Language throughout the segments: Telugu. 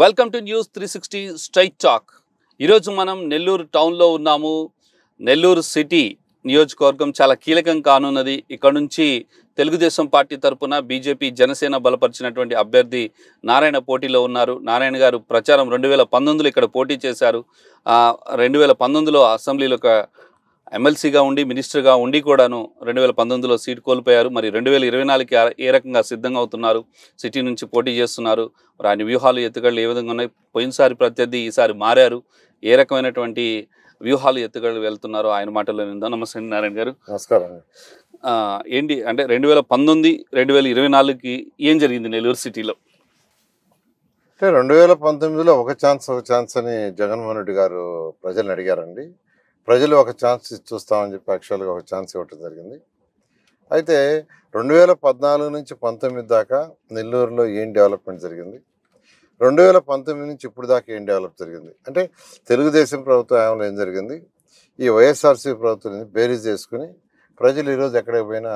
Welcome to news three sixty straight talk ఈరోజు మనం నెల్లూరు టౌన్లో ఉన్నాము నెల్లూరు సిటీ నియోజకవర్గం చాలా కీలకం కానున్నది ఇక్కడ నుంచి తెలుగుదేశం పార్టీ తరఫున బీజేపీ జనసేన బలపరిచినటువంటి అభ్యర్థి నారాయణ పోటీలో ఉన్నారు నారాయణ గారు ప్రచారం రెండు వేల పంతొమ్మిదిలో ఇక్కడ పోటీ చేశారు రెండు వేల పంతొమ్మిదిలో అసెంబ్లీలో ఎమ్మెల్సీగా ఉండి మినిస్టర్గా ఉండి కూడాను రెండు వేల పంతొమ్మిదిలో సీట్ కోల్పోయారు మరి రెండు వేల ఇరవై నాలుగుకి ఏ రకంగా సిద్ధంగా అవుతున్నారు సిటీ నుంచి పోటీ చేస్తున్నారు మరి ఆయన వ్యూహాలు ఎత్తుగడలు ఏ విధంగా ఉన్నాయి పోయినసారి ప్రత్యర్థి ఈసారి మారారు ఏ రకమైనటువంటి వ్యూహాలు ఎత్తుగడలు వెళ్తున్నారు ఆయన మాటల్లో నిందా నమస్తే నారాయణ గారు నమస్కారం ఏంటి అంటే రెండు వేల పంతొమ్మిది రెండు వేల ఇరవై నాలుగుకి ఏం జరిగింది నెల్లూరు సిటీలో అంటే రెండు వేల పంతొమ్మిదిలో ఒక ఛాన్స్ ఒక ఛాన్స్ అని జగన్మోహన్ రెడ్డి గారు ప్రజలను అడిగారండి ప్రజలు ఒక ఛాన్స్ చూస్తామని చెప్పి యాక్చువల్గా ఒక ఛాన్స్ ఇవ్వటం జరిగింది అయితే రెండు వేల పద్నాలుగు నుంచి పంతొమ్మిది దాకా నెల్లూరులో ఏం డెవలప్మెంట్ జరిగింది రెండు వేల పంతొమ్మిది నుంచి ఇప్పుడు దాకా ఏం డెవలప్ జరిగింది అంటే తెలుగుదేశం ప్రభుత్వం ఏమైనా ఏం జరిగింది ఈ వైఎస్ఆర్సీ ప్రభుత్వం బేరీజ్ చేసుకుని ప్రజలు ఈరోజు ఎక్కడికి పోయినా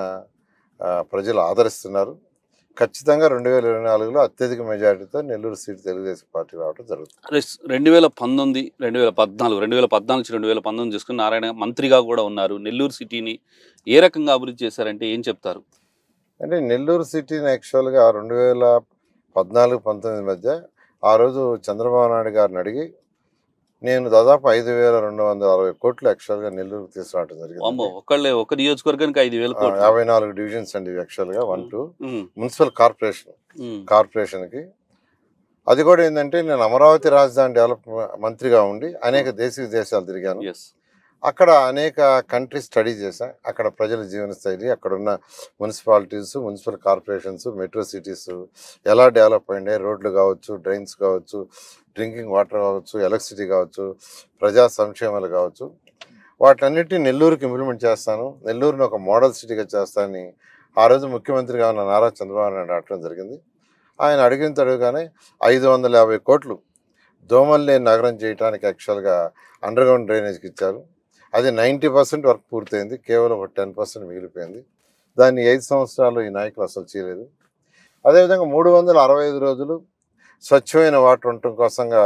ప్రజలు ఆదరిస్తున్నారు ఖచ్చితంగా రెండు వేల ఇరవై నాలుగులో అత్యధిక మెజారిటీతో నెల్లూరు సీట్ తెలుగుదేశం పార్టీ రావడం జరుగుతుంది రెండు వేల పంతొమ్మిది రెండు వేల పద్నాలుగు రెండు వేల పద్నాలుగు రెండు వేల పంతొమ్మిది చూసుకుని నారాయణ మంత్రిగా కూడా ఉన్నారు నెల్లూరు సిటీని ఏ రకంగా అభివృద్ధి చేశారంటే ఏం చెప్తారు అంటే నెల్లూరు సిటీని యాక్చువల్గా రెండు వేల పద్నాలుగు పంతొమ్మిది మధ్య ఆ రోజు చంద్రబాబు నాయుడు గారిని అడిగి నేను దాదాపు ఐదు వేల రెండు వందల అరవై కోట్లు యాక్చువల్ గా నెల్లూరుకు తీసుకురావడం జరిగింది ఒకళ్ళే ఒక నియోజకవర్గానికి ఐదు వేల యాభై నాలుగు డివిజన్స్ అండి యాక్చువల్ గా one two municipal corporation corporation కి అది కూడా ఏంటంటే నేను అమరావతి రాజధాని డెవలప్ మంత్రిగా ఉండి అనేక దేశ విదేశాలు తిరిగాను అక్కడ అనేక కంట్రీస్ స్టడీ చేశాం అక్కడ ప్రజల జీవన శైలి అక్కడ ఉన్న municipalities municipal corporations metro cities ఎలా డెవలప్ అయినాయి రోడ్లు కావచ్చు డ్రైన్స్ కావచ్చు డ్రింకింగ్ వాటర్ కావచ్చు ఎలక్ట్రిసిటీ కావచ్చు ప్రజా సంక్షేమాలు కావచ్చు వాటన్నిటిని నెల్లూరుకి ఇంప్లిమెంట్ చేస్తాను నెల్లూరుని ఒక మోడల్ సిటీగా చేస్తానని ఆ రోజు ముఖ్యమంత్రిగా ఉన్న నారా చంద్రబాబు నాయుడు అడగడం జరిగింది ఆయన అడిగిన అడుగుగానే ఐదు వందల యాభై కోట్లు దోమల్ని నగరం చేయడానికి యాక్చువల్గా అండర్గ్రౌండ్ డ్రైనేజ్కి ఇచ్చారు అది నైంటీ పర్సెంట్ వర్క్ పూర్తయింది కేవలం ఒక టెన్ పర్సెంట్ మిగిలిపోయింది దాన్ని ఐదు సంవత్సరాలు ఈ నాయకులు అసలు చేయలేదు అదేవిధంగా మూడు వందల అరవై ఐదు రోజులు స్వచ్ఛమైన వాటర్ ఉండటం కోసంగా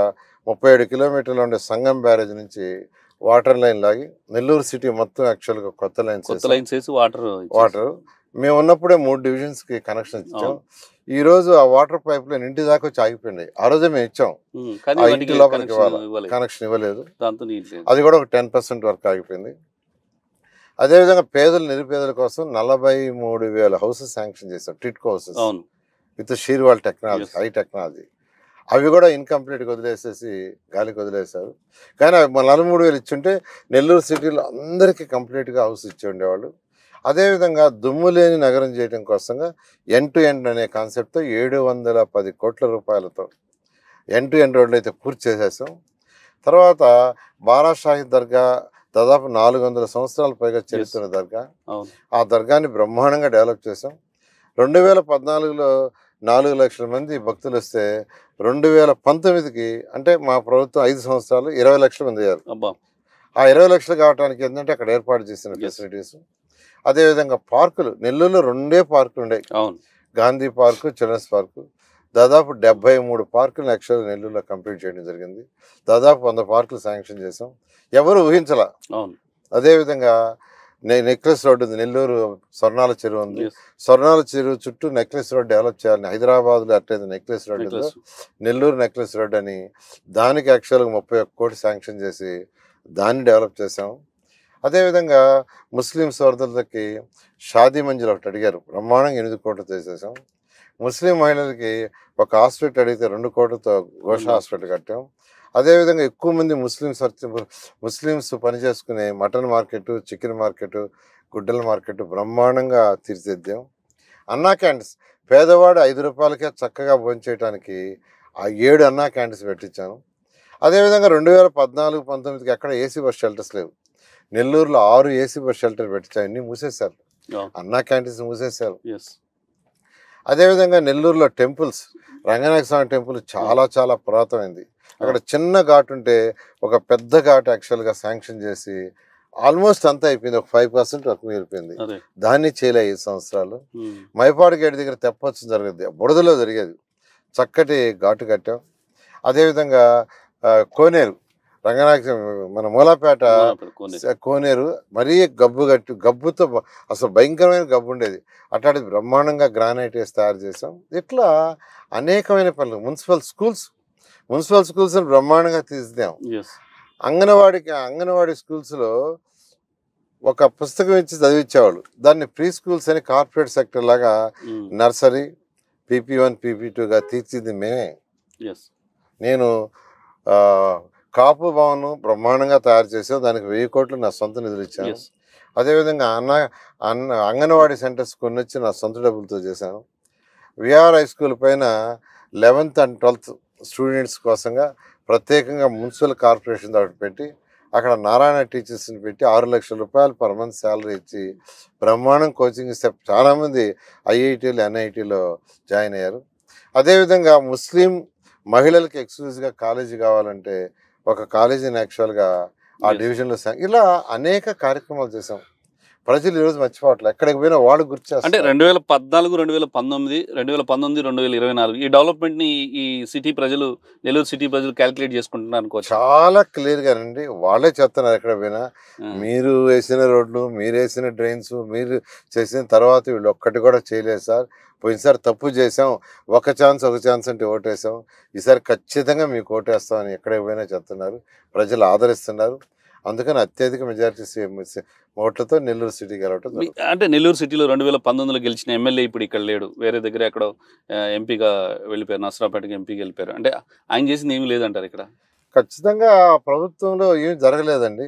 ముప్పై ఏడు కిలోమీటర్లు ఉండే సంగం బ్యారేజ్ నుంచి వాటర్ లైన్ లాగి నెల్లూరు సిటీ మొత్తం యాక్చువల్గా కొత్త లైన్ లైన్ చేసి వాటర్ వాటర్ మేము ఉన్నప్పుడే మూడు డివిజన్స్కి కనెక్షన్ ఇచ్చాం ఈ రోజు ఆ వాటర్ పైప్ లైన్ ఇంటి దాకా వచ్చి ఆగిపోయింది ఆ రోజే మేము ఇచ్చాం ఇంటి లోపలికి కనెక్షన్ ఇవ్వలేదు అది కూడా ఒక టెన్ పర్సెంట్ వరకు ఆగిపోయింది అదేవిధంగా పేదలు నిరుపేదల కోసం నలభై మూడు వేల హౌసెస్ శాంక్షన్ చేశాం TIDCO houses with shear wall technology high technology అవి కూడా ఇన్కంప్లీట్గా వదిలేసేసి గాలికి వదిలేశారు కానీ అవి నలభై మూడు వేలు ఇచ్చుంటే నెల్లూరు సిటీలో అందరికీ కంప్లీట్గా హౌస్ ఇచ్చి ఉండేవాళ్ళు అదేవిధంగా దుమ్ము లేని నగరం చేయడం కోసంగా ఎన్ టు ఎండ్ అనే కాన్సెప్ట్తో ఏడు వందల పది కోట్ల రూపాయలతో ఎన్ టు ఎండ్ రోడ్లు అయితే పూర్తి చేసేసాం తర్వాత బారా షాహిద్ దర్గా దాదాపు నాలుగు వందల సంవత్సరాల పైగా చేస్తున్న దర్గా ఆ దర్గాని బ్రహ్మాండంగా డెవలప్ చేసాం రెండు వేల పద్నాలుగులో నాలుగు లక్షల మంది భక్తులు వస్తే రెండు వేల పంతొమ్మిదికి అంటే మా ప్రభుత్వం ఐదు సంవత్సరాలు ఇరవై లక్షల మంది అయ్యారు ఆ ఇరవై లక్షలు కావడానికి ఏంటంటే అక్కడ ఏర్పాటు చేసిన ఫెసిలిటీస్ అదేవిధంగా పార్కులు నెల్లూరులో రెండే పార్కులు ఉండేవి గాంధీ పార్కు చిల్డ్రన్స్ పార్కు దాదాపు డెబ్బై మూడు పార్కులు యాక్చువల్గా నెల్లూరులో కంప్లీట్ చేయడం జరిగింది దాదాపు వంద పార్కులు శాంక్షన్ చేసాం ఎవరు ఊహించాల అదేవిధంగా నెక్లెస్ రోడ్ ఉంది నెల్లూరు స్వర్ణాల చెరువు ఉంది స్వర్ణాల చెరువు చుట్టూ నెక్లెస్ రోడ్ డెవలప్ చేయాలని హైదరాబాద్లో అట్లయితే necklace road Nellore necklace road అని దానికి యాక్చువల్గా ముప్పై ఒక్క కోటి శాంక్షన్ చేసి దాన్ని డెవలప్ చేసాం అదేవిధంగా ముస్లిం సోదరులకి షాదీ మంజులు ఒకటి అడిగారు బ్రహ్మాండంగా ఎనిమిది కోట్లు తీసేసాం ముస్లిం మహిళలకి ఒక హాస్పిటల్ అడిగితే రెండు కోట్లతో ఘోష హాస్పిటల్ కట్టాం అదేవిధంగా ఎక్కువ మంది ముస్లిమ్స్ ముస్లిమ్స్ పనిచేసుకునే మటన్ మార్కెట్ చికెన్ మార్కెట్ గుడ్డల మార్కెట్ బ్రహ్మాండంగా తీర్చిద్దాం అన్నా క్యాంటీన్స్ పేదవాడు ఐదు రూపాయలకే చక్కగా భోంచేయడానికి ఆ ఏడు అన్నా క్యాంటీన్స్ పెట్టించాను అదేవిధంగా రెండు వేల పద్నాలుగు పంతొమ్మిదికి అక్కడ ఏసీ బస్ షెల్టర్స్ లేవు నెల్లూరులో ఆరు ఏసీ బస్ షెల్టర్ అన్ని మూసేశారు అన్నా క్యాంటీన్స్ మూసేశారు అదేవిధంగా నెల్లూరులో టెంపుల్స్ రంగనాయక స్వామి టెంపుల్ చాలా చాలా పురాతనమైంది అక్కడ చిన్న ఘాట్ ఉంటే ఒక పెద్ద ఘాట్ యాక్చువల్గా శాంక్షన్ చేసి ఆల్మోస్ట్ అంతా అయిపోయింది ఒక ఫైవ్ పర్సెంట్ వరకు మిగిలిపోయింది దాన్ని చేయలే ఐదు సంవత్సరాలు hmm. మైపాడు గేటు దగ్గర తెప్పచ్చు జరిగింది బురదలో జరిగేది చక్కటి ఘాటు కట్టాం అదేవిధంగా కోనేరు రంగనాయక మన మూలాపేట కోనేరు మరీ గబ్బు గట్టి గబ్బుతో అసలు భయంకరమైన గబ్బు ఉండేది అట్లాంటిది బ్రహ్మాండంగా గ్రానైట్ వేసి తయారు చేసాం ఇట్లా అనేకమైన పనులు మున్సిపల్ స్కూల్స్ మున్సిపల్ స్కూల్స్ని బ్రహ్మాండంగా తీసిదాం అంగన్వాడీకి అంగన్వాడీ స్కూల్స్లో ఒక పుస్తకం ఇచ్చి చదివించేవాళ్ళు దాన్ని ప్రీ స్కూల్స్ అని కార్పొరేట్ సెక్టర్ లాగా hmm. Nursery PP one PP టూగా తీర్చింది మేమే నేను కాపు భవనం బ్రహ్మాండంగా తయారు చేసి దానికి వెయ్యి కోట్లు నా సొంత నిధులు ఇచ్చాను అదేవిధంగా అన్న అన్న అంగన్వాడీ సెంటర్స్ కొన్ని వచ్చి నా సొంత డబ్బులతో చేశాను విఆర్ హై స్కూల్ పైన లెవెన్త్ అండ్ ట్వెల్త్ స్టూడెంట్స్ కోసంగా ప్రత్యేకంగా మున్సిపల్ కార్పొరేషన్ తోటి పెట్టి అక్కడ నారాయణ టీచర్స్ని పెట్టి ఆరు లక్షల రూపాయలు పర్ మంత్ శాలరీ ఇచ్చి బ్రహ్మాండం కోచింగ్ ఇస్తే చాలామంది ఐఐటీలు ఎన్ఐటీలో జాయిన్ అయ్యారు అదేవిధంగా ముస్లిం మహిళలకు ఎక్స్క్లూజివ్గా కాలేజీ కావాలంటే ఒక కాలేజీని యాక్చువల్గా ఆ డివిజన్లో ఇలా అనేక కార్యక్రమాలు చేసాం ప్రజలు ఈ రోజు మర్చిపోవట్లేదు ఎక్కడికి పోయినా వాడు గుర్తు అంటే రెండు వేల పద్నాలుగు రెండు వేల పంతొమ్మిది రెండు వేల పంతొమ్మిది రెండు వేల ఇరవై నాలుగు ఈ డెవలప్మెంట్ని ఈ సిటీ ప్రజలు నెల్లూరు సిటీ ప్రజలు క్యాలిక్యులేట్ చేసుకుంటున్నారు అనుకో చాలా అండి వాళ్ళే చెప్తున్నారు ఎక్కడ పోయినా మీరు వేసిన రోడ్లు మీరు వేసిన డ్రైన్స్ మీరు చేసిన తర్వాత వీళ్ళు ఒక్కటి కూడా చేయలేదు సార్ పోయినసారి తప్పు చేసాం ఒక ఛాన్స్ ఒక ఛాన్స్ అంటే ఓటేసాం ఈసారి ఖచ్చితంగా మీకు ఓటేస్తామని ఎక్కడికి పోయినా చెప్తున్నారు ప్రజలు ఆదరిస్తున్నారు అందుకని అత్యధిక మెజారిటీ ఓట్లతో నెల్లూరు సిటీ గెలవటం అంటే నెల్లూరు సిటీలో రెండు వేల పంతొమ్మిదిలో గెలిచిన ఎమ్మెల్యే ఇప్పుడు ఇక్కడ లేడు వేరే దగ్గర ఎక్కడో ఎంపీగా వెళ్ళిపోయారు నసరాపేటకి ఎంపీకి వెళ్ళిపోయారు అంటే ఆయన చేసింది ఏమి లేదంటారు ఇక్కడ ఖచ్చితంగా ప్రభుత్వంలో ఏమి జరగలేదండి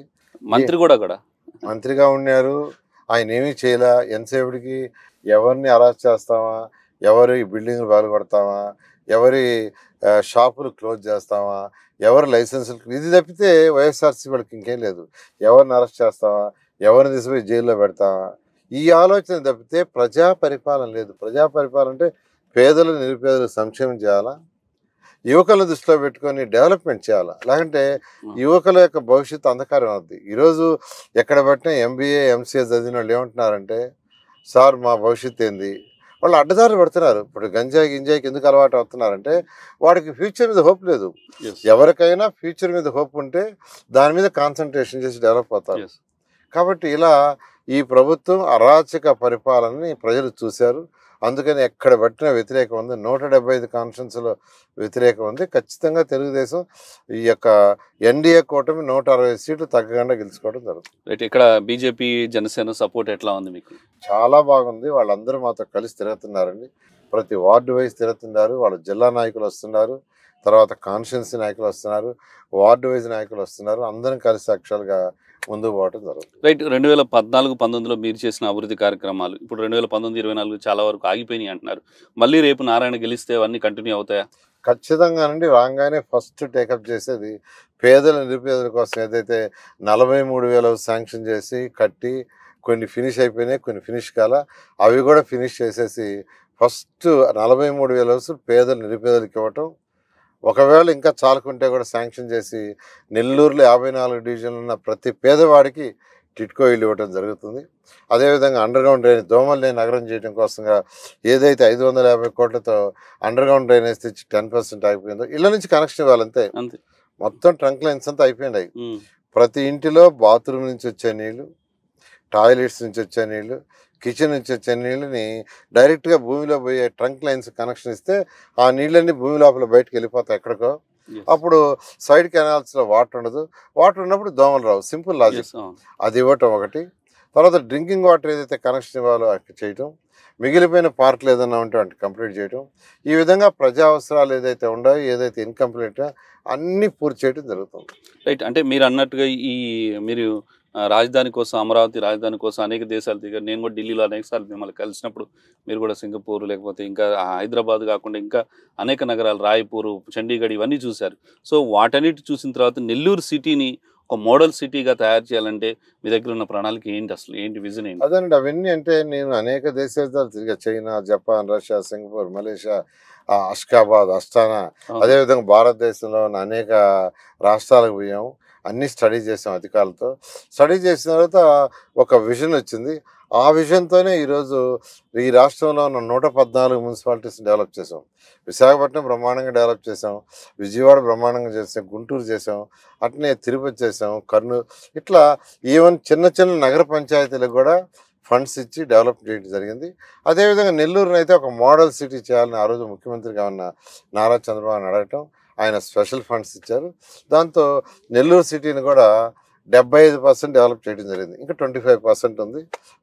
మంత్రి కూడా అక్కడ మంత్రిగా ఉన్నారు ఆయన ఏమీ చేయలే ఎంతసేపటికి ఎవరిని అరెస్ట్ ఎవరు ఎవరి బిల్డింగ్లు బాగుపడతావా ఎవరి షాపులు క్లోజ్ చేస్తావా ఎవరి లైసెన్సులు ఇది తప్పితే వైఎస్ఆర్సీ వాళ్ళకి ఇంకేం లేదు ఎవరిని అరెస్ట్ చేస్తావా ఎవరిని తీసుకుపోయి జైల్లో పెడతా ఈ ఆలోచన తప్పితే ప్రజా పరిపాలన లేదు ప్రజా పరిపాలన అంటే పేదలు నిరుపేదలు సంక్షేమం చేయాలా యువకులను దృష్టిలో పెట్టుకొని డెవలప్మెంట్ చేయాలా లేకంటే యువకుల యొక్క భవిష్యత్తు అంధకారం అవుద్ది ఈరోజు ఎక్కడ పట్టినా ఎంబీఏ ఎంసీఏ చదివిన వాళ్ళు ఏమంటున్నారంటే సార్ మా భవిష్యత్ ఏంది వాళ్ళు అడ్డదారులు పడుతున్నారు ఇప్పుడు గంజాయి గింజాయికి ఎందుకు అలవాటు అవుతున్నారంటే వాడికి ఫ్యూచర్ మీద హోప్ లేదు ఎవరికైనా ఫ్యూచర్ మీద హోప్ ఉంటే దాని మీద కాన్సన్ట్రేషన్ చేసి డెవలప్ అవుతారు కాబట్టి ఇలా ఈ ప్రభుత్వం అరాచక పరిపాలనని ప్రజలు చూశారు అందుకని ఎక్కడ పట్టిన వ్యతిరేకం ఉంది నూట డెబ్బై ఐదు కాన్ఫరెన్స్లో వ్యతిరేకం ఉంది ఖచ్చితంగా తెలుగుదేశం ఈ యొక్క ఎన్డీఏ కూటమి నూట అరవై సీట్లు తగ్గకుండా గెలుచుకోవడం జరుగుతుంది ఇక్కడ బీజేపీ జనసేన సపోర్ట్ ఎట్లా ఉంది మీకు చాలా బాగుంది వాళ్ళందరూ మాతో కలిసి తిరుగుతున్నారండి ప్రతి వార్డు వైజ్ తిరుగుతున్నారు వాళ్ళ జిల్లా నాయకులు వస్తున్నారు తర్వాత కాన్షియన్సీ నాయకులు వస్తున్నారు వార్డు వైజ్ నాయకులు వస్తున్నారు అందరం కలిసి అక్షరాలుగా ముందుకు పోవటం జరుగుతుంది రైట్ రెండు వేల పద్నాలుగు పంతొమ్మిదిలో మీరు చేసిన అభివృద్ధి కార్యక్రమాలు ఇప్పుడు రెండు వేల పంతొమ్మిది ఇరవై నాలుగు చాలా వరకు ఆగిపోయినాయి అంటున్నారు మళ్ళీ రేపు నారాయణ గెలిస్తే అవన్నీ కంటిన్యూ అవుతాయా ఖచ్చితంగానండి రాగానే ఫస్ట్ టేకప్ చేసేది పేదల నిరుపేదల కోసం ఏదైతే నలభై మూడు వేల శాంక్షన్ చేసి కట్టి కొన్ని ఫినిష్ అయిపోయినాయి కొన్ని ఫినిష్ కాల అవి కూడా ఫినిష్ చేసేసి ఫస్ట్ నలభై మూడు వేల పేదల నిరుపేదలకు ఇవ్వటం ఒకవేళ ఇంకా చాలకుంటే కూడా శాంక్షన్ చేసి నెల్లూరులో యాభై నాలుగు డివిజన్లు ఉన్న ప్రతి పేదవాడికి టిట్కో ఇల్లు ఇవ్వడం జరుగుతుంది అదేవిధంగా అండర్గ్రౌండ్ డ్రైనేజ్ దోమలు లేని నగరం చేయడం కోసంగా ఏదైతే ఐదు వందల యాభై కోట్లతో అండర్గ్రౌండ్ డ్రైనేజ్ తెచ్చి టెన్ పర్సెంట్ అయిపోయిందో ఇళ్ళ నుంచి కనెక్షన్ ఇవ్వాలంతే మొత్తం ట్రంక్ లైన్స్ అంతా అయిపోయినాయి ప్రతి ఇంటిలో బాత్రూమ్ నుంచి వచ్చే నీళ్ళు టాయిలెట్స్ నుంచి వచ్చే నీళ్ళు కిచెన్ నుంచి వచ్చే నీళ్ళని డైరెక్ట్గా భూమిలో పోయే ట్రంక్ లైన్స్ కనెక్షన్ ఇస్తే ఆ నీళ్ళన్నీ భూమి లోపల బయటకు వెళ్ళిపోతాయి ఎక్కడికో అప్పుడు సైడ్ కెనాల్స్లో వాటర్ ఉండదు వాటర్ ఉన్నప్పుడు దోమలు రావు సింపుల్ లాజిక్ అది ఇవ్వటం ఒకటి తర్వాత డ్రింకింగ్ వాటర్ ఏదైతే కనెక్షన్ ఇవ్వాలో చేయటం మిగిలిపోయిన పార్ట్లు ఏదైనా ఉంటే అంటే కంప్లీట్ చేయటం ఈ విధంగా ప్రజా అవసరాలు ఏదైతే ఉండవు ఏదైతే ఇన్కంప్లీట్ అన్నీ పూర్తి చేయడం జరుగుతుంది రైట్ అంటే మీరు అన్నట్టుగా ఈ మీరు రాజధాని కోసం అమరావతి రాజధాని కోసం అనేక దేశాలు దిగారు నేను కూడా ఢిల్లీలో అనేకసార్లు మిమ్మల్ని కలిసినప్పుడు మీరు కూడా సింగపూర్ లేకపోతే ఇంకా హైదరాబాద్ కాకుండా ఇంకా అనేక నగరాలు రాయపూరు చండీగఢ్ ఇవన్నీ చూశారు సో వాటన్నిటి చూసిన తర్వాత నెల్లూరు సిటీని ఒక మోడల్ సిటీగా తయారు చేయాలంటే మీ దగ్గర ఉన్న ప్రణాళిక ఏంటి అసలు ఏంటి విజన్ ఏంటి అదేనండి అవన్నీ అంటే నేను అనేక దేశాలు తిరిగా China Japan Russia Singapore Malaysia Ashgabat Astana అదేవిధంగా భారతదేశంలో ఉన్న అనేక రాష్ట్రాలకు పోయాము అన్నీ స్టడీ చేసాం అధికారులతో స్టడీ చేసిన తర్వాత ఒక విజన్ వచ్చింది ఆ విషయంతోనే ఈరోజు ఈ రాష్ట్రంలో ఉన్న నూట పద్నాలుగు మున్సిపాలిటీస్ డెవలప్ చేసాం విశాఖపట్నం బ్రహ్మాండంగా డెవలప్ చేసాం విజయవాడ బ్రహ్మాండంగా చేసాం గుంటూరు చేసాం అట్నే తిరుపతి చేసాం కర్నూలు ఇట్లా ఈవెన్ చిన్న చిన్న నగర పంచాయతీలకు కూడా ఫండ్స్ ఇచ్చి డెవలప్ చేయడం జరిగింది అదేవిధంగా నెల్లూరుని అయితే ఒక మోడల్ సిటీ చేయాలని ఆ రోజు ముఖ్యమంత్రిగా ఉన్న నారా చంద్రబాబు అడగటం ఆయన స్పెషల్ ఫండ్స్ ఇచ్చారు దాంతో నెల్లూరు సిటీని కూడా డెబ్బై ఐదు పర్సెంట్ డెవలప్ చేయడం జరిగింది ఇంకా ట్వంటీ ఫైవ్ పర్సెంట్ ఉంది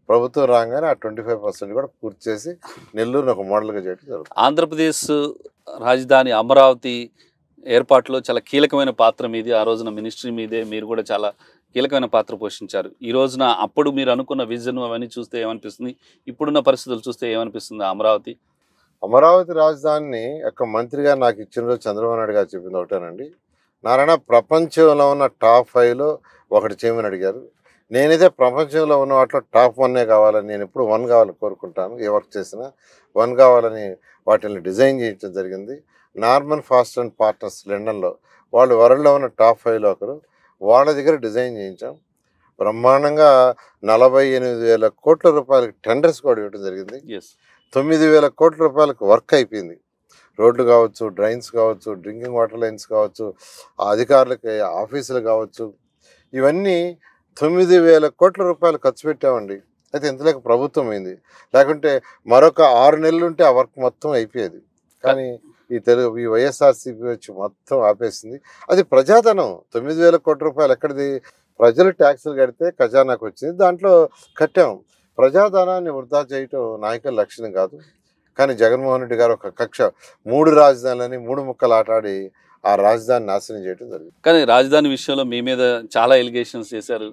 ప్రభుత్వం రాగానే ఆ ట్వంటీ ఫైవ్ పర్సెంట్ కూడా పూర్తి చేసి నెల్లూరుని ఒక మోడల్గా చేయడం జరుగుతుంది ఆంధ్రప్రదేశ్ రాజధాని అమరావతి ఏర్పాటులో చాలా కీలకమైన పాత్ర మీది ఆ రోజున మినిస్ట్రీ మీదే మీరు కూడా చాలా కీలకమైన పాత్ర పోషించారు ఈ రోజున అప్పుడు మీరు అనుకున్న విజన్ అవన్నీ చూస్తే ఏమనిపిస్తుంది ఇప్పుడున్న పరిస్థితులు చూస్తే ఏమనిపిస్తుంది అమరావతి అమరావతి రాజధానిని యొక్క మంత్రిగా నాకు ఇచ్చిన రోజు చంద్రబాబు నాయుడు గారు చెప్పింది ఒకటేనండి నారాయణ ప్రపంచంలో ఉన్న టాప్ ఫైవ్లో ఒకటి చేయమని అడిగారు నేనైతే ప్రపంచంలో ఉన్న వాటిలో టాప్ వన్నే కావాలని నేను ఎప్పుడు వన్ కావాలని కోరుకుంటాను ఏ వర్క్ చేసినా వన్ కావాలని వాటిని డిజైన్ చేయించడం జరిగింది నార్మల్ ఫాస్ట్ అండ్ పార్ట్నర్స్ లండన్లో వాళ్ళు వరల్డ్లో ఉన్న టాప్ ఫైవ్లో ఒకరు వాళ్ళ దగ్గర డిజైన్ చేయించాం బ్రహ్మాండంగా నలభై ఎనిమిది వేల కోట్ల రూపాయలకి టెండర్స్ కూడా ఇవ్వడం జరిగింది తొమ్మిది వేల కోట్ల రూపాయలకు వర్క్ అయిపోయింది రోడ్లు కావచ్చు డ్రైన్స్ కావచ్చు డ్రింకింగ్ వాటర్ లైన్స్ కావచ్చు అధికారులకి ఆఫీసులు కావచ్చు ఇవన్నీ తొమ్మిది వేల కోట్ల రూపాయలు ఖర్చు పెట్టామండి అయితే ఇంతలోకి ప్రభుత్వం అయింది లేకుంటే మరొక ఆరు నెలలు ఉంటే ఆ వర్క్ మొత్తం అయిపోయేది కానీ ఈ తెలుగు ఈ వైఎస్ఆర్సీపీ వచ్చి మొత్తం ఆపేసింది అది ప్రజాధనం తొమ్మిది వేల కోట్ల రూపాయలు ఎక్కడిది ప్రజలు ట్యాక్సులు కడితే ఖజానాకు వచ్చింది దాంట్లో కట్టాం ప్రజాధనాన్ని వృధా చేయటం నాయకుల లక్ష్యం కాదు కానీ జగన్మోహన్ రెడ్డి గారు ఒక కక్ష మూడు రాజధానులని మూడు ముక్కలు ఆటాడి ఆ రాజధాని నాశనం చేయడం జరిగింది కానీ రాజధాని విషయంలో మీ మీద చాలా ఎలిగేషన్స్ చేశారు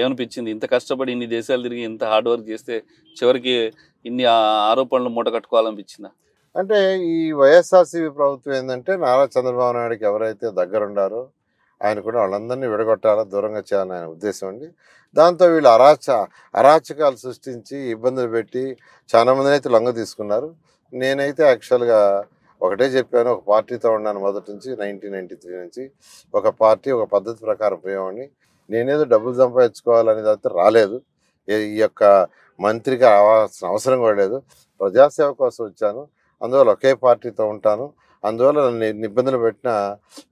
ఏమనిపించింది ఇంత కష్టపడి ఇన్ని దేశాలు తిరిగి ఇంత హార్డ్ వర్క్ చేస్తే చివరికి ఇన్ని ఆరోపణలు మూట కట్టుకోవాలనిపించిందా అంటే ఈ వైఎస్ఆర్సీపీ ప్రభుత్వం ఏంటంటే నారా చంద్రబాబు నాయుడుకి ఎవరైతే దగ్గరుండారో ఆయన కూడా వాళ్ళందరినీ విడగొట్టాలా దూరంగా చేయాలని ఆయన ఉద్దేశం అండి దాంతో వీళ్ళు అరాచ అరాచకాలు సృష్టించి ఇబ్బందులు పెట్టి చాలామందిని అయితే లొంగ తీసుకున్నారు నేనైతే యాక్చువల్గా ఒకటే చెప్పాను ఒక పార్టీతో ఉన్నాను మొదటి నుంచి నైన్టీన్ నైన్టీ త్రీ నుంచి ఒక పార్టీ ఒక పద్ధతి ప్రకారం పోయేవాడిని నేనేదో డబ్బులు సంపాదించుకోవాలనేది అయితే రాలేదు ఈ యొక్క మంత్రికి రావాల్సిన అవసరం కూడా లేదు ప్రజాసేవ కోసం వచ్చాను అందువల్ల ఒకే పార్టీతో ఉంటాను అందువల్ల నన్ను ఇబ్బందులు పెట్టినా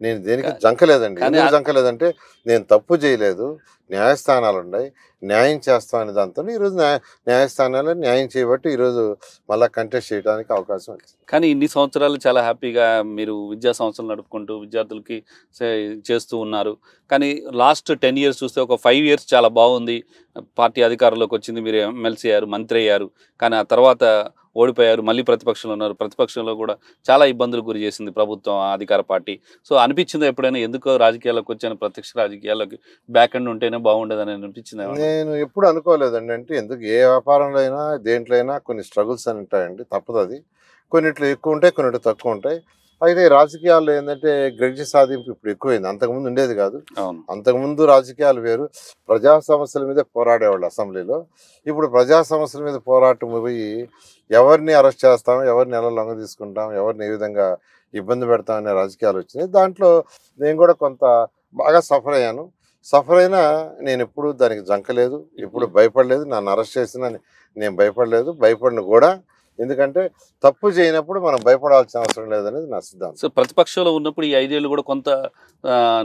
నేను దేనికి జంకలేదండి ఎందుకు జంకలేదంటే నేను తప్పు చేయలేదు న్యాయస్థానాలు ఉన్నాయి న్యాయం చేస్తాం అనే దాంతో ఈరోజు న్యాయ న్యాయస్థానాలు న్యాయం చేయబట్టి ఈరోజు మళ్ళీ కంటెస్ట్ చేయడానికి అవకాశం ఉంది కానీ ఇన్ని సంవత్సరాలు చాలా హ్యాపీగా మీరు విద్యా సంస్థలు నడుపుకుంటూ విద్యార్థులకి చేస్తూ ఉన్నారు కానీ లాస్ట్ టెన్ ఇయర్స్ చూస్తే ఒక ఫైవ్ ఇయర్స్ చాలా బాగుంది పార్టీ అధికారంలోకి వచ్చింది మీరు ఎమ్మెల్సీ అయ్యారు మంత్రి అయ్యారు కానీ ఆ తర్వాత ఓడిపోయారు మళ్ళీ ప్రతిపక్షంలో ఉన్నారు ప్రతిపక్షంలో కూడా చాలా ఇబ్బందులు గురి చేసింది ప్రభుత్వం అధికార పార్టీ సో అనిపించిందో ఎప్పుడైనా ఎందుకో రాజకీయాల్లోకి వచ్చాను ప్రత్యక్ష రాజకీయాల్లోకి బ్యాక్ అండ్ ఉంటేనే బాగుండేదని అనిపించింది నేను ఎప్పుడు అనుకోలేదండి అంటే ఎందుకు ఏ వ్యాపారంలో అయినా దేంట్లో అయినా కొన్ని స్ట్రగుల్స్ అని ఉంటాయండి తప్పదు అది కొన్నిట్లు ఎక్కువ ఉంటాయి కొన్నిట్లు తక్కువ ఉంటాయి అయితే రాజకీయాల్లో ఏంటంటే గ్రహించ సాధింపు ఇప్పుడు ఎక్కువైంది అంతకుముందు ఉండేది కాదు అంతకుముందు రాజకీయాలు వేరు ప్రజా సమస్యల మీద పోరాడేవాళ్ళు అసెంబ్లీలో ఇప్పుడు ప్రజా సమస్యల మీద పోరాటం పోయి ఎవరిని అరెస్ట్ చేస్తాం ఎవరిని ఎలా లొంగ తీసుకుంటాం ఎవరిని ఏ విధంగా ఇబ్బంది పెడతాం అనే రాజకీయాలు వచ్చినాయి దాంట్లో నేను కూడా కొంత బాగా సఫర్ అయ్యాను సఫర్ అయినా నేను ఎప్పుడు దానికి జంకలేదు ఎప్పుడు భయపడలేదు నన్ను అరెస్ట్ చేసినా నేను భయపడలేదు భయపడిన కూడా ఎందుకంటే తప్పు చేయనప్పుడు మనం భయపడాల్సిన అవసరం లేదనేది నా సిద్ధాంతం సో ప్రతిపక్షంలో ఉన్నప్పుడు ఈ ఐదేళ్ళు కూడా కొంత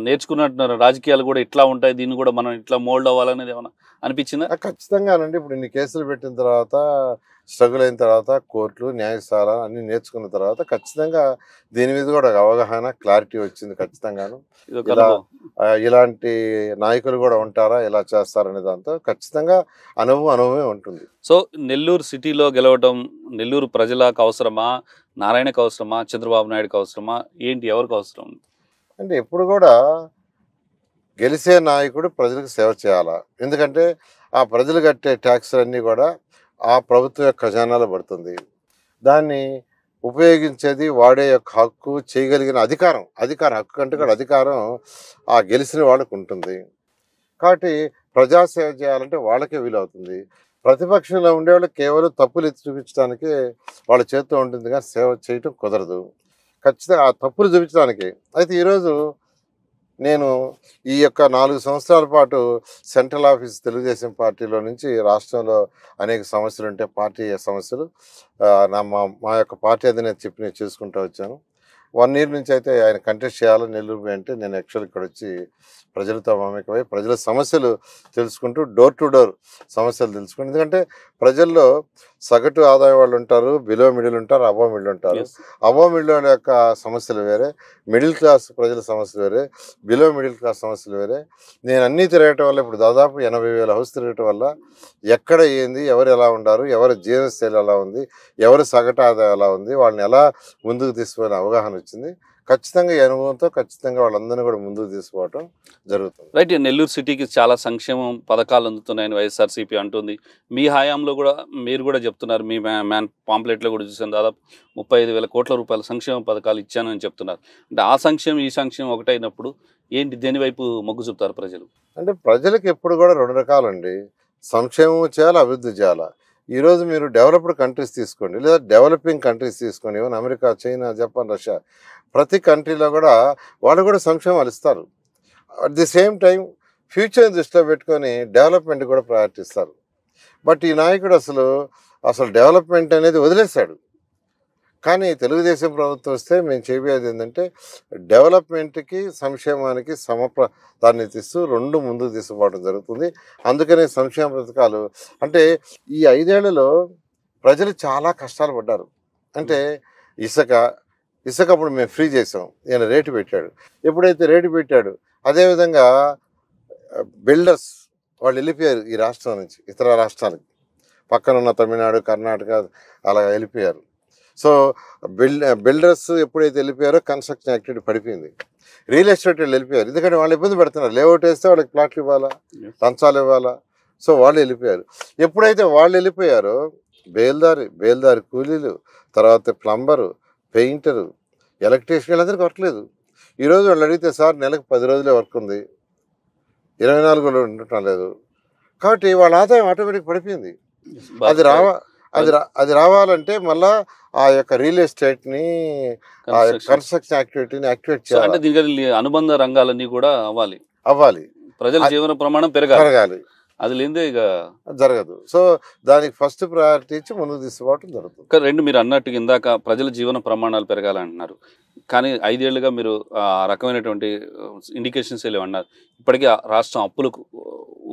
నేర్చుకున్నట్టున్నారు రాజకీయాలు కూడా ఇట్లా ఉంటాయి దీన్ని కూడా మనం ఇట్లా మోల్డ్ అవ్వాలనేది ఏమైనా అనిపించిందా ఖచ్చితంగానండి ఇప్పుడు ఇన్ని కేసులు పెట్టిన తర్వాత స్ట్రగుల్ అయిన తర్వాత కోర్టులు న్యాయస్థానాలు అన్ని నేర్చుకున్న తర్వాత ఖచ్చితంగా దీని మీద కూడా అవగాహన క్లారిటీ వచ్చింది ఖచ్చితంగాను ఇలాంటి నాయకులు కూడా ఉంటారా ఇలా చేస్తారనే దాంతో ఖచ్చితంగా అనుభవం అనుభవమే ఉంటుంది సో నెల్లూరు సిటీలో గెలవడం నెల్లూరు ప్రజలకు అవసరమా నారాయణకు అవసరమా చంద్రబాబు నాయుడుకి అవసరమా ఏంటి ఎవరికి అవసరం అంటే ఎప్పుడు కూడా గెలిచే నాయకుడు ప్రజలకు సేవ చేయాలా ఎందుకంటే ఆ ప్రజలు కట్టే ట్యాక్స్లన్నీ కూడా ఆ ప్రభుత్వ ఖజానాలో పడుతుంది దాన్ని ఉపయోగించేది వాడే యొక్క హక్కు చేయగలిగిన అధికారం అధికార హక్కు కంటే కూడా అధికారం ఆ గెలిచిన వాళ్ళకు ఉంటుంది కాబట్టి ప్రజాసేవ చేయాలంటే వాళ్ళకే వీలవుతుంది ప్రతిపక్షంలో ఉండేవాళ్ళు కేవలం తప్పులు ఎత్తి చూపించడానికి వాళ్ళ చేతితో ఉంటుంది కానీ సేవ చేయటం కుదరదు ఖచ్చితంగా ఆ తప్పులు చూపించడానికి అయితే ఈరోజు నేను ఈ యొక్క నాలుగు సంవత్సరాల పాటు సెంట్రల్ ఆఫీస్ తెలుగుదేశం పార్టీలో నుంచి రాష్ట్రంలో అనేక సమస్యలు ఉంటే పార్టీ సమస్యలు నా మా యొక్క పార్టీ అధినేత నేను చూసుకుంటూ వచ్చాను వన్ ఇయర్ నుంచి అయితే ఆయన కంటెస్ట్ చేయాలని నెల్లూరు అంటే నేను యాక్చువల్ ఇక్కడ వచ్చి ప్రజలతో మమేకమై ప్రజల సమస్యలు తెలుసుకుంటూ డోర్ టు డోర్ సమస్యలు తెలుసుకుంటూ ఎందుకంటే ప్రజల్లో సగటు ఆదాయ వాళ్ళు ఉంటారు బిలో మిడిల్ ఉంటారు అబో మిడిల్ ఉంటారు అబో మిడిల్ యొక్క సమస్యలు వేరే మిడిల్ క్లాస్ ప్రజల సమస్యలు వేరే బిలో మిడిల్ క్లాస్ సమస్యలు వేరే నేను అన్నీ తిరగటం వల్ల ఇప్పుడు దాదాపు ఎనభై వేల హౌస్ తిరగటం వల్ల ఎక్కడ ఏంది ఎవరు ఎలా ఉండారు ఎవరి జీవనశైలి ఎలా ఉంది ఎవరి సగటు ఆదాయం ఎలా ఉంది వాళ్ళని ఎలా ముందుకు తీసుకునే అవగాహన వచ్చింది ఖచ్చితంగా ఈ అనుభవంతో ఖచ్చితంగా వాళ్ళందరినీ కూడా ముందుకు తీసుకోవడం జరుగుతుంది రైట్ నెల్లూరు సిటీకి చాలా సంక్షేమం పథకాలు అందుతున్నాయని వైఎస్ఆర్సీపీ అంటుంది మీ హయాంలో కూడా మీరు కూడా చెప్తున్నారు మీ మ్యాన్ పాంప్లెట్లో కూడా చూసాను దాదాపు ముప్పై కోట్ల రూపాయల సంక్షేమ పథకాలు ఇచ్చానని చెప్తున్నారు అంటే ఆ సంక్షేమం ఈ సంక్షేమం ఒకటైనప్పుడు ఏంటి దేని వైపు మొగ్గు చూపుతారు ప్రజలు అంటే ప్రజలకు ఎప్పుడు కూడా రెండు రకాలండి సంక్షేమం చేయాలి అభివృద్ధి చేయాలి ఈరోజు మీరు డెవలప్డ్ కంట్రీస్ తీసుకోండి లేదా డెవలపింగ్ కంట్రీస్ తీసుకోండి even America China Japan Russia ప్రతి కంట్రీలో కూడా వాళ్ళు కూడా సంక్షేమాలు ఇస్తారు అట్ ది సేమ్ టైం ఫ్యూచర్ని దృష్టిలో పెట్టుకొని డెవలప్మెంట్ కూడా ప్రయారిటిస్తారు బట్ ఈ నాయకుడు అసలు అసలు డెవలప్మెంట్ అనేది వదిలేశాడు కానీ తెలుగుదేశం ప్రభుత్వం వస్తే మేము చెప్పేది ఏంటంటే డెవలప్మెంట్కి సంక్షేమానికి సమప్ర తీస్తూ రెండు ముందుకు తీసుకుపోవడం జరుగుతుంది అందుకనే సంక్షేమ పథకాలు అంటే ఈ ఐదేళ్లలో ప్రజలు చాలా కష్టాలు పడ్డారు అంటే ఇసుక ఇసుక అప్పుడు మేము ఫ్రీ చేసాం ఈయన రేటు పెట్టాడు ఎప్పుడైతే రేటు పెట్టాడు అదేవిధంగా బిల్డర్స్ వాళ్ళు వెళ్ళిపోయారు ఈ రాష్ట్రం నుంచి ఇతర రాష్ట్రాలకి పక్కనున్న తమిళనాడు కర్ణాటక అలా వెళ్ళిపోయారు సో బిల్ బిల్డర్స్ ఎప్పుడైతే వెళ్ళిపోయారో కన్స్ట్రక్షన్ యాక్టివిటీ పడిపోయింది రియల్ ఎస్టేట్ వాళ్ళు వెళ్ళిపోయారు ఎందుకంటే వాళ్ళు ఇబ్బంది పెడుతున్నారు లేఅవుట్ వేస్తే వాళ్ళకి ప్లాట్లు ఇవ్వాలా లంచాలు ఇవ్వాలా సో వాళ్ళు వెళ్ళిపోయారు ఎప్పుడైతే వాళ్ళు వెళ్ళిపోయారో బేల్దారి బేల్దారి కూలీలు తర్వాత ప్లంబరు పెయింటరు ఎలక్ట్రీషియన్ వీళ్ళందరికీ వర్క్ లేదు ఈరోజు వాళ్ళు అడిగితే సార్ నెలకు పది రోజులే వర్క్ ఉంది ఇరవై నాలుగు ఉండటం లేదు కాబట్టి వాళ్ళ ఆదాయం ఆటోమేటిక్ పడిపోయింది అది రావా అది అది రావాలంటే మళ్ళా ఆ యొక్క రియల్ ఎస్టేట్ ఎస్టేట్ని కన్స్ట్రక్షన్ యాక్టివిటీని యాక్టివేట్ చేయాలి అంటే దీనికి అనుబంధ రంగాలన్నీ కూడా అవ్వాలి అవ్వాలి ప్రజల జీవన ప్రమాణం పెరగాలి అది లేదే ఇక జరగదు సో దానికి ఫస్ట్ ప్రయారిటీ ఇచ్చి ముందుకు తీసుకోవటం జరుగుతుంది రెండు మీరు అన్నట్టు ఇందాక ప్రజల జీవన ప్రమాణాలు పెరగాలంటున్నారు కానీ ఐదేళ్లుగా మీరు ఆ రకమైనటువంటి ఇండికేషన్స్ uh, అన్నారు ఇప్పటికీ రాష్ట్రం అప్పులు uh,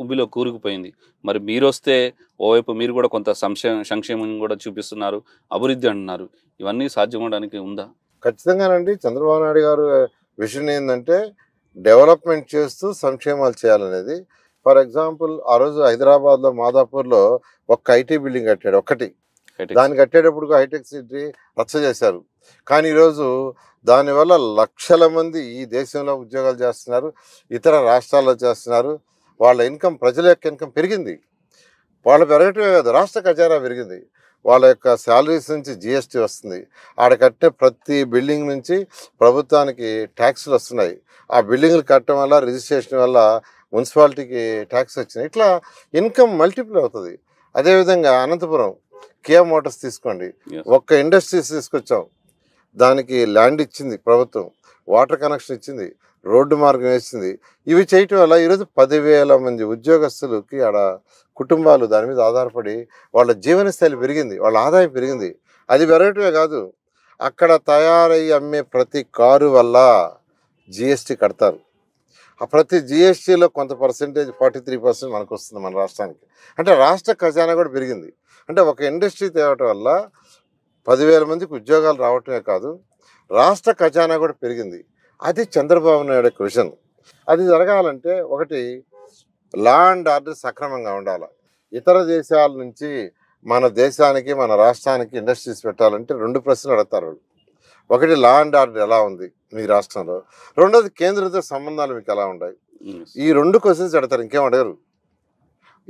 ఉబ్బిలో కూరుకుపోయింది మరి మీరు వస్తే ఓవైపు మీరు కూడా కొంత సంక్షేమ సంక్షేమం కూడా చూపిస్తున్నారు అభివృద్ధి అంటున్నారు ఇవన్నీ సాధ్యమవడానికి ఉందా ఖచ్చితంగానండి చంద్రబాబు నాయుడు గారు uh, విషయం ఏంటంటే డెవలప్మెంట్ చేస్తూ సంక్షేమాలు చేయాలనేది ఫర్ ఎగ్జాంపుల్ ఆ రోజు హైదరాబాద్లో మాదాపూర్లో ఒక్క ఐటీ బిల్డింగ్ కట్టాడు ఒకటి దాన్ని కట్టేటప్పుడు హైటెక్ సిటీ రచ్చ చేశారు కానీ ఈరోజు దానివల్ల లక్షల మంది ఈ దేశంలో ఉద్యోగాలు చేస్తున్నారు ఇతర రాష్ట్రాల్లో చేస్తున్నారు వాళ్ళ ఇన్కమ్ ప్రజల యొక్క ఇన్కమ్ పెరిగింది వాళ్ళ పెరగటమే కాదు రాష్ట్ర ఖజారా పెరిగింది వాళ్ళ యొక్క శాలరీస్ నుంచి జిఎస్టీ వస్తుంది ఆడ కట్టే ప్రతి బిల్డింగ్ నుంచి ప్రభుత్వానికి ట్యాక్సులు వస్తున్నాయి ఆ బిల్డింగ్లు కట్టడం వల్ల రిజిస్ట్రేషన్ వల్ల మున్సిపాలిటీకి ట్యాక్స్ వచ్చినాయి ఇట్లా ఇన్కమ్ మల్టిపుల్ అవుతుంది అదేవిధంగా అనంతపురం కియా మోటార్స్ తీసుకోండి ఒక్క ఇండస్ట్రీస్ తీసుకొచ్చాం దానికి ల్యాండ్ ఇచ్చింది ప్రభుత్వం వాటర్ కనెక్షన్ ఇచ్చింది రోడ్డు మార్గం వేసింది ఇవి చేయటం వల్ల ఈరోజు పదివేల మంది ఉద్యోగస్తులకి ఆడ కుటుంబాలు దాని మీద ఆధారపడి వాళ్ళ జీవన స్థాయిలు పెరిగింది వాళ్ళ ఆదాయం పెరిగింది అది పెరగటమే కాదు అక్కడ తయారయ్యి అమ్మే ప్రతి కారు వల్ల జిఎస్టీ కడతారు ప్రతి జిఎస్టీలో కొంత పర్సెంటేజ్ ఫార్టీ త్రీ పర్సెంట్ మనకు వస్తుంది మన రాష్ట్రానికి అంటే రాష్ట్ర ఖజానా కూడా పెరిగింది అంటే ఒక ఇండస్ట్రీ తేవటం వల్ల పదివేల మందికి ఉద్యోగాలు రావటమే కాదు రాష్ట్ర ఖజానా కూడా పెరిగింది అది చంద్రబాబు నాయుడు క్విషన్ అది జరగాలంటే ఒకటి లా అండ్ ఆర్డర్ సక్రమంగా ఉండాలి ఇతర దేశాల నుంచి మన దేశానికి మన రాష్ట్రానికి ఇండస్ట్రీస్ పెట్టాలంటే రెండు ప్రశ్నలు అడతారు ఒకటి లా అండ్ ఆర్డర్ ఎలా ఉంది మీ రాష్ట్రంలో రెండోది కేంద్రంతో సంబంధాలు మీకు ఎలా ఉన్నాయి ఈ రెండు క్వశ్చన్స్ అడతారు ఇంకేం అడగరు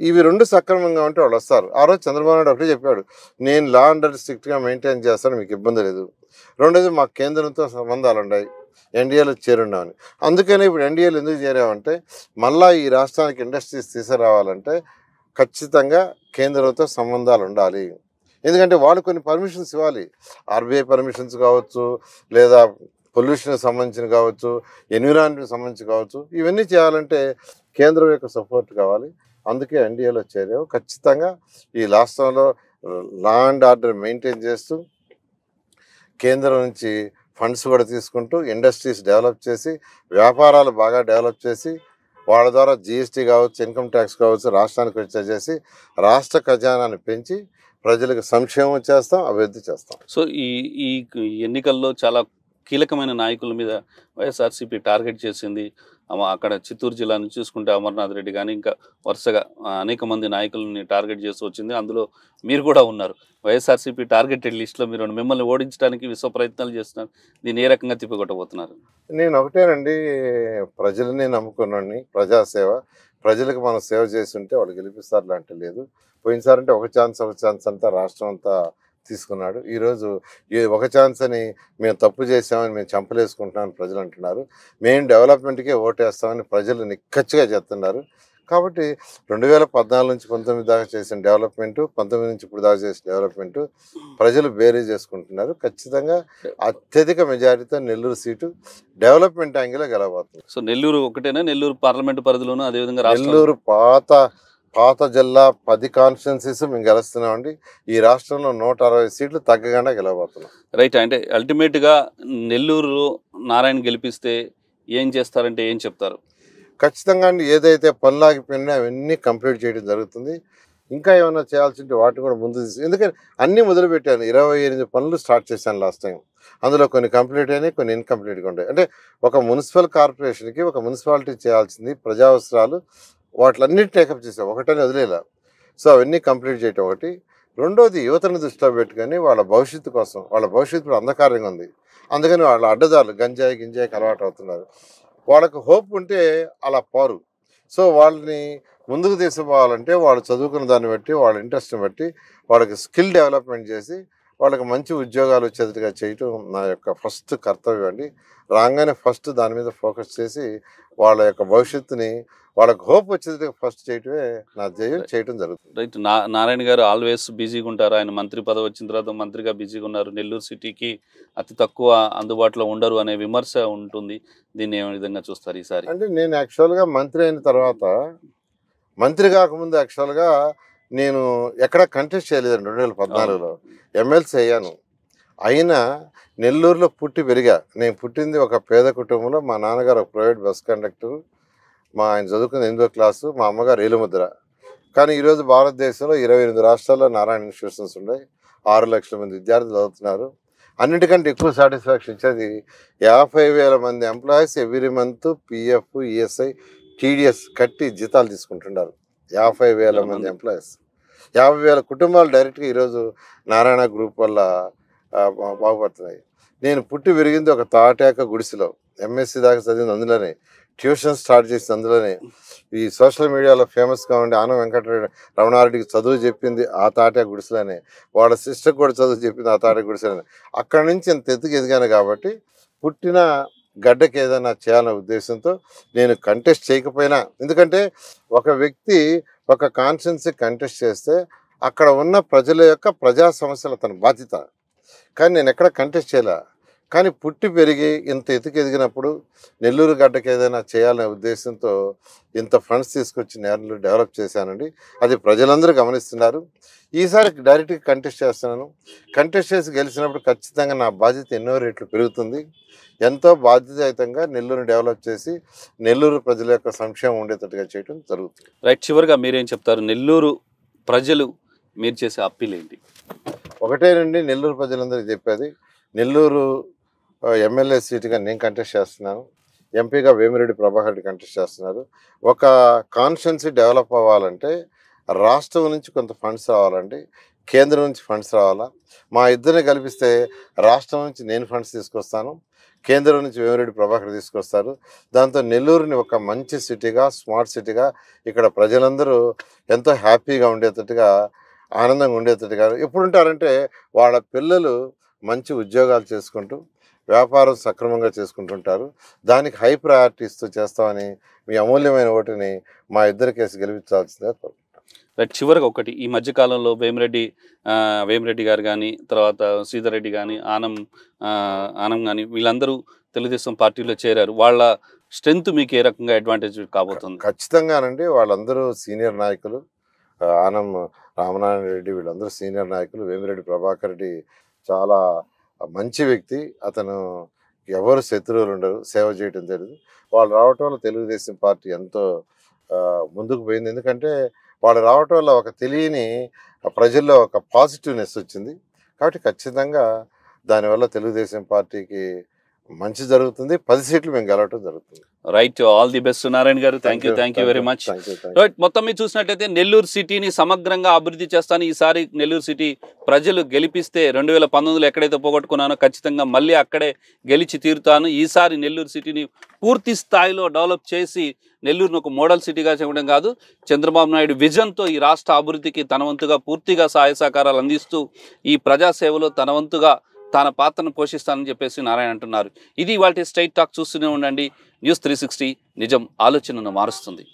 ఇవి రెండు సక్రమంగా ఉంటే వాళ్ళు వస్తారు ఆ రోజు చంద్రబాబు నాయుడు ఒకటే చెప్పాడు నేను లా అండ్ ఆర్డర్ స్ట్రిక్ట్గా మెయింటైన్ చేస్తాను మీకు ఇబ్బంది లేదు రెండోది మా కేంద్రంతో సంబంధాలు ఉన్నాయి ఎన్డీఏలో చేరున్నామని అందుకనే ఇప్పుడు ఎన్డీఏలు ఎందుకు చేరామంటే మళ్ళీ ఈ రాష్ట్రానికి ఇండస్ట్రీస్ తీసుకురావాలంటే ఖచ్చితంగా కేంద్రంతో సంబంధాలు ఉండాలి ఎందుకంటే వాళ్ళు కొన్ని పర్మిషన్స్ ఇవ్వాలి ఆర్బీఐ పర్మిషన్స్ కావచ్చు లేదా పొల్యూషన్కి సంబంధించిన కావచ్చు ఎన్విరాన్మెంట్కి సంబంధించి కావచ్చు ఇవన్నీ చేయాలంటే కేంద్రం యొక్క సపోర్ట్ కావాలి అందుకే ఎన్డీఏలో చేరేవు ఖచ్చితంగా ఈ రాష్ట్రంలో లా అండ్ ఆర్డర్ మెయింటైన్ చేస్తూ కేంద్రం నుంచి ఫండ్స్ కూడా తీసుకుంటూ ఇండస్ట్రీస్ డెవలప్ చేసి వ్యాపారాలు బాగా డెవలప్ చేసి వాళ్ళ ద్వారా జిఎస్టీ కావచ్చు ఇన్కమ్ ట్యాక్స్ కావచ్చు రాష్ట్రానికి వచ్చేసి చేసి రాష్ట్ర ఖజానాన్ని పెంచి ప్రజలకు సంక్షేమం చేస్తాం అభివృద్ధి చేస్తాం సో ఈ ఈ ఎన్నికల్లో చాలా కీలకమైన నాయకుల మీద వైఎస్ఆర్సీపీ టార్గెట్ చేసింది అక్కడ చిత్తూరు జిల్లా నుంచి చూసుకుంటే అమర్నాథ్ రెడ్డి కానీ ఇంకా వరుసగా అనేక మంది నాయకులని టార్గెట్ చేసి వచ్చింది అందులో మీరు కూడా ఉన్నారు వైఎస్ఆర్సీపీ టార్గెటెడ్ లిస్ట్లో మీరు మిమ్మల్ని ఓడించడానికి విశ్వ ప్రయత్నాలు చేస్తున్నారు దీన్ని ఏ రకంగా తిప్పగొట్టబోతున్నారు నేను ఒకటేనండి ప్రజలని నమ్ముకున్నాను ప్రజాసేవ ప్రజలకు మనం సేవ చేస్తుంటే వాళ్ళు గెలిపిస్తారు లాంటి లేదు పోయినసారి అంటే ఒక ఛాన్స్ ఒక ఛాన్స్ అంతా రాష్ట్రం అంతా తీసుకున్నాడు ఈరోజు ఏ ఒక ఛాన్స్ అని మేము తప్పు చేసామని మేము చంపలేసుకుంటున్నామని ప్రజలు అంటున్నారు మేము డెవలప్మెంట్కే ఓటేస్తామని ప్రజలు నిక్కచ్చిగా చెప్తున్నారు కాబట్టి రెండు వేల పద్నాలుగు నుంచి పంతొమ్మిది దాకా చేసిన డెవలప్మెంట్ పంతొమ్మిది నుంచి ఇప్పుడు దాకా చేసిన డెవలప్మెంట్ ప్రజలు బేరీ చేసుకుంటున్నారు ఖచ్చితంగా అత్యధిక మెజారిటీతో నెల్లూరు సీటు డెవలప్మెంట్ యాంగిల్లో గెలవబోతుంది సో నెల్లూరు ఒకటేనా నెల్లూరు పార్లమెంట్ పరిధిలోనూ అదేవిధంగా నెల్లూరు పాత పాత జిల్లా పది కాన్స్టిట్యున్సీస్ మేము గెలుస్తున్నామండి ఈ రాష్ట్రంలో నూట అరవై సీట్లు తగ్గకుండా గెలవబోతున్నాం రైట్ అంటే అల్టిమేట్గా నెల్లూరు నారాయణ గెలిపిస్తే ఏం చేస్తారంటే ఏం చెప్తారు ఖచ్చితంగా ఏదైతే పనులు ఆగిపోయినా అవన్నీ కంప్లీట్ చేయడం జరుగుతుంది ఇంకా ఏమైనా చేయాల్సి ఉంటే వాటిని కూడా ముందు తీసి ఎందుకంటే అన్నీ మొదలుపెట్టాను ఇరవై ఎనిమిది పనులు స్టార్ట్ చేశాను లాస్ట్ టైం అందులో కొన్ని కంప్లీట్ అయినాయి కొన్ని ఇన్కంప్లీట్గా ఉంటాయి అంటే ఒక మున్సిపల్ కార్పొరేషన్కి ఒక మున్సిపాలిటీ చేయాల్సింది ప్రజా అవసరాలు వాటిలన్నిటి టేకప్ చేసాం ఒకటనే వదిలేలా సో అవన్నీ కంప్లీట్ చేయటం ఒకటి రెండోది యువతను దృష్టిలో పెట్టుకొని వాళ్ళ భవిష్యత్తు కోసం వాళ్ళ భవిష్యత్తు ఇప్పుడు అంధకారంగా ఉంది అందుకని వాళ్ళ అడ్డదారులు గంజాయి గింజాయికి అలవాటు అవుతున్నారు వాళ్ళకు హోప్ ఉంటే అలా పారు సో వాళ్ళని ముందుకు తీసుకుపోవాలంటే వాళ్ళు చదువుకున్న దాన్ని బట్టి వాళ్ళ ఇంట్రెస్ట్ని బట్టి వాళ్ళకి స్కిల్ డెవలప్మెంట్ చేసి వాళ్ళకి మంచి ఉద్యోగాలు వచ్చేటట్టుగా చేయటం నా యొక్క ఫస్ట్ కర్తవ్యం అండి రాగానే ఫస్ట్ దాని మీద ఫోకస్ చేసి వాళ్ళ యొక్క భవిష్యత్తుని వాళ్ళకి హోప్ వచ్చేటట్టుగా ఫస్ట్ చేయటమే నా ధ్యేయం చేయటం జరుగుతుంది రైట్ నారాయణ గారు ఆల్వేస్ బిజీగా ఉంటారు ఆయన మంత్రి పదవి వచ్చిన తర్వాత మంత్రిగా బిజీగా ఉన్నారు నెల్లూరు సిటీకి అతి తక్కువ అందుబాటులో ఉండరు అనే విమర్శ ఉంటుంది దీన్ని ఏ విధంగా చూస్తారు ఈసారి అంటే నేను యాక్చువల్గా మంత్రి అయిన తర్వాత మంత్రి కాకముందు యాక్చువల్గా నేను ఎక్కడ కంటెస్ట్ చేయలేదండి రెండు వేల పద్నాలుగులో ఎమ్మెల్సీ అయ్యాను అయినా నెల్లూరులో పుట్టి పెరిగా నేను పుట్టింది ఒక పేద కుటుంబంలో మా నాన్నగారు ఒక ప్రైవేట్ బస్ కండక్టర్ మా ఆయన చదువుకున్న ఎనిమిదో క్లాసు మా అమ్మగారు ఏలుముద్ర కానీ ఈరోజు భారతదేశంలో ఇరవై ఎనిమిది రాష్ట్రాల్లో నారాయణ ఇన్స్టిట్యూషన్స్ ఉన్నాయి ఆరు లక్షల మంది విద్యార్థులు చదువుతున్నారు అన్నిటికంటే ఎక్కువ సాటిస్ఫాక్షన్ ఇచ్చేది యాభై వేల మంది employees every month PF ESI TDS కట్టి జీతాలు తీసుకుంటున్నారు యాభై వేల మంది ఎంప్లాయీస్ యాభై వేల కుటుంబాలు డైరెక్ట్గా ఈరోజు నారాయణ గ్రూప్ వల్ల బాగుపడుతున్నాయి నేను పుట్టి పెరిగింది ఒక తాటాక గుడిసెలో ఎంఎస్సి దాకా చదివింది అందులోనే ట్యూషన్ స్టార్ట్ చేసింది అందులోనే ఈ సోషల్ మీడియాలో ఫేమస్గా ఉండే ఆనం వెంకటరెడ్డి రమణారెడ్డికి చదువు చెప్పింది ఆ తాటే గుడిసెలనే వాళ్ళ సిస్టర్ కూడా చదువు చెప్పింది ఆ తాటే గుడిసెలనే అక్కడి నుంచి ఇంత ఎత్తుకు ఎదిగాను కాబట్టి పుట్టిన గడ్డకి ఏదైనా చేయాలనే ఉద్దేశంతో నేను కంటెస్ట్ చేయకపోయినా ఎందుకంటే ఒక వ్యక్తి ఒక కాన్స్టిట్యున్సీ కంటెస్ట్ చేస్తే అక్కడ ఉన్న ప్రజల యొక్క ప్రజా సమస్యలు అతని బాధ్యత కానీ నేను ఎక్కడ కంటెస్ట్ చేయలే కానీ పుట్టి పెరిగి ఇంత ఎతికి ఎదిగినప్పుడు నెల్లూరు గడ్డకి ఏదైనా చేయాలనే ఉద్దేశంతో ఇంత ఫండ్స్ తీసుకొచ్చి నేను డెవలప్ చేశానండి అది ప్రజలందరూ గమనిస్తున్నారు ఈసారి డైరెక్ట్గా కంటెస్ట్ చేస్తున్నాను కంటెస్ట్ చేసి గెలిచినప్పుడు ఖచ్చితంగా నా బాధ్యత ఎన్నో రేట్లు పెరుగుతుంది ఎంతో బాధ్యతాయుతంగా నెల్లూరుని డెవలప్ చేసి నెల్లూరు ప్రజల యొక్క సంక్షేమం ఉండేటట్టుగా చేయడం జరుగుతుంది రైట్ చివరిగా మీరేం చెప్తారు నెల్లూరు ప్రజలు మీరు చేసే అప్పీల్ ఏంటి ఒకటేనండి నెల్లూరు ప్రజలందరికీ చెప్పేది నెల్లూరు ఎమ్మెల్యే సీటుగా నేను కంటెస్ట్ చేస్తున్నాను ఎంపీగా వేమిరెడ్డి ప్రభాకర్ రెడ్డి కంటెస్ట్ చేస్తున్నారు ఒక కాన్స్టిట్యున్సీ డెవలప్ అవ్వాలంటే రాష్ట్రం నుంచి కొంత ఫండ్స్ రావాలండి కేంద్రం నుంచి ఫండ్స్ రావాలా మా ఇద్దరిని కల్పిస్తే రాష్ట్రం నుంచి నేను ఫండ్స్ తీసుకొస్తాను కేంద్రం నుంచి వేమిరెడ్డి ప్రభాకర్ తీసుకొస్తారు దాంతో నెల్లూరుని ఒక మంచి సిటీగా స్మార్ట్ సిటీగా ఇక్కడ ప్రజలందరూ ఎంతో హ్యాపీగా ఉండేటట్టుగా ఆనందంగా ఉండేటట్టుగా ఎప్పుడుంటారంటే వాళ్ళ పిల్లలు మంచి ఉద్యోగాలు చేసుకుంటూ వ్యాపారం సక్రమంగా చేసుకుంటుంటారు దానికి హై ప్రయారిటీ ఇస్తూ చేస్తామని మీ అమూల్యమైన ఓటుని మా ఇద్దరి కేసు గెలిపించాల్సిందే రైట్ చివరికి ఒకటి ఈ మధ్యకాలంలో వేమిరెడ్డి వేమిరెడ్డి గారు కానీ తర్వాత శ్రీధర్ రెడ్డి కానీ ఆనం ఆనం కానీ వీళ్ళందరూ తెలుగుదేశం పార్టీలో చేరారు వాళ్ళ స్ట్రెంగ్త్ మీకు ఏ రకంగా అడ్వాంటేజ్ కాబోతుంది ఖచ్చితంగానండి వాళ్ళందరూ సీనియర్ నాయకులు ఆనం రామనారాయణ రెడ్డి వీళ్ళందరూ సీనియర్ నాయకులు వేమిరెడ్డి ప్రభాకర్ రెడ్డి చాలా మంచి వ్యక్తి అతను ఎవరు శత్రువులు ఉండరు సేవ చేయటం జరిగింది వాళ్ళు రావటం వల్ల తెలుగుదేశం పార్టీ ఎంతో ముందుకు పోయింది ఎందుకంటే వాళ్ళు రావటం వల్ల ఒక తెలియని ప్రజల్లో ఒక పాజిటివ్నెస్ వచ్చింది కాబట్టి ఖచ్చితంగా దానివల్ల తెలుగుదేశం పార్టీకి మంచి జరుగుతుంది పది సీట్లు మేము గెలవటం జరుగుతుంది right all the best Narayana garu thank you thank you very much right మొత్తం మీరు చూసినట్టయితే నెల్లూరు సిటీని సమగ్రంగా అభివృద్ధి చేస్తాను ఈసారి నెల్లూరు సిటీ ప్రజలు గెలిపిస్తే రెండు వేల పంతొమ్మిదిలో ఎక్కడైతే పోగొట్టుకున్నానో ఖచ్చితంగా మళ్ళీ అక్కడే గెలిచి తీరుతాను ఈసారి నెల్లూరు సిటీని పూర్తి స్థాయిలో డెవలప్ చేసి నెల్లూరును ఒక మోడల్ సిటీగా చెప్పడం కాదు చంద్రబాబు నాయుడు విజన్తో ఈ రాష్ట్ర అభివృద్ధికి తనవంతుగా పూర్తిగా సహాయ సహకారాలు అందిస్తూ ఈ ప్రజాసేవలో తనవంతుగా తన పాత్రను పోషిస్తానని చెప్పేసి నారాయణ అంటున్నారు ఇది వాటి స్ట్రైట్ టాక్ చూస్తూనే ఉండండి న్యూస్ త్రీ సిక్స్టీ నిజం ఆలోచనను మారుస్తుంది